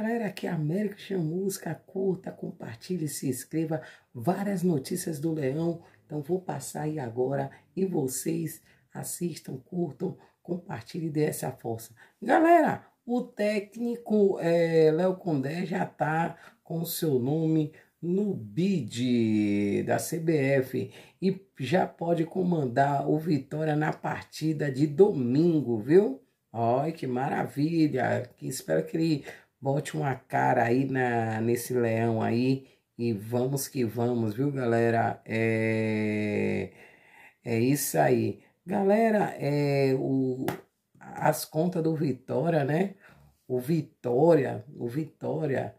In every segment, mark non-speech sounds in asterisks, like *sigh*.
galera, aqui é a América Chamusca, curta, compartilhe, se inscreva, várias notícias do Leão, então vou passar aí agora e vocês assistam, curtam, compartilhem e dê essa força. Galera, o técnico é, Léo Condé já está com seu nome no BID da CBF e já pode comandar o Vitória na partida de domingo, viu? Olha que maravilha! Espero que ele Bote uma cara aí na, nesse leão aí e vamos que vamos, viu, galera? É, é isso aí. Galera, é o, as contas do Vitória, né? O Vitória, o Vitória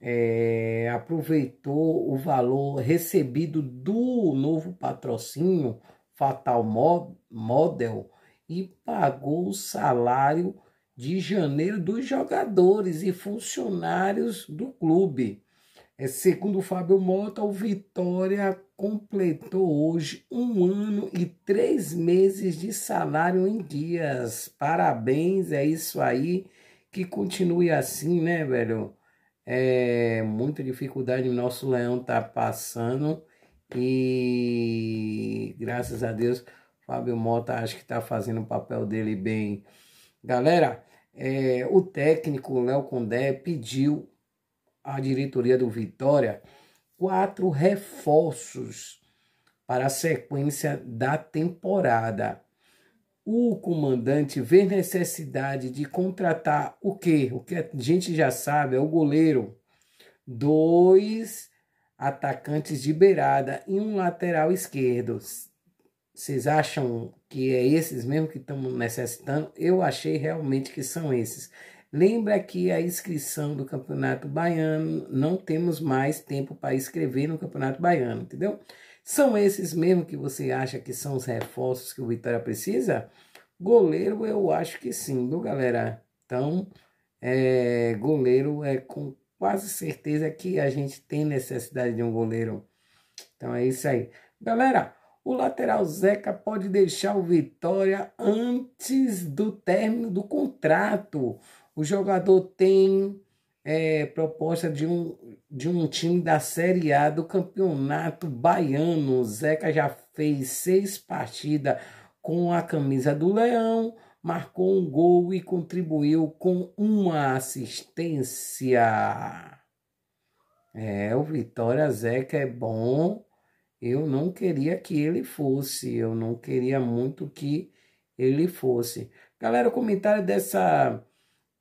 é, aproveitou o valor recebido do novo patrocínio Fatal Model e pagou o salário de janeiro dos jogadores e funcionários do clube. É, segundo Fábio Mota, o Vitória completou hoje um ano e três meses de salário em dias. Parabéns, é isso aí. Que continue assim, né, velho? É muita dificuldade o nosso leão tá passando e graças a Deus, Fábio Mota acho que tá fazendo o papel dele bem. Galera, é, o técnico Léo Condé pediu à diretoria do Vitória quatro reforços para a sequência da temporada. O comandante vê necessidade de contratar o quê? O que a gente já sabe é o goleiro, dois atacantes de beirada e um lateral esquerdo. Vocês acham que é esses mesmo que estamos necessitando? Eu achei realmente que são esses. Lembra que a inscrição do Campeonato Baiano, não temos mais tempo para escrever no Campeonato Baiano, entendeu? São esses mesmo que você acha que são os reforços que o Vitória precisa? Goleiro, eu acho que sim, viu, galera? Então, é, goleiro é com quase certeza que a gente tem necessidade de um goleiro. Então é isso aí. Galera, o lateral Zeca pode deixar o Vitória antes do término do contrato. O jogador tem é, proposta de um, de um time da Série A do Campeonato Baiano. O Zeca já fez seis partidas com a camisa do Leão, marcou um gol e contribuiu com uma assistência. É, o Vitória Zeca é bom eu não queria que ele fosse, eu não queria muito que ele fosse. Galera, o comentário dessa,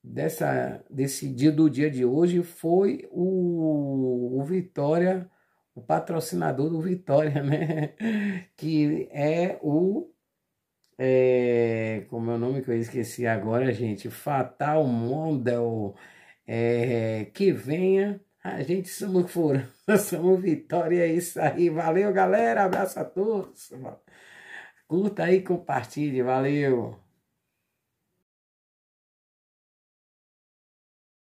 dessa, desse dia do dia de hoje foi o, o Vitória, o patrocinador do Vitória, *laughs* né? Que é o. É, como é o nome que eu esqueci agora, gente? Fatal Mondel. É, que venha a gente somos furão, *laughs* somos vitória, é isso aí. Valeu, galera. Abraço a todos. Curta aí, compartilhe. Valeu.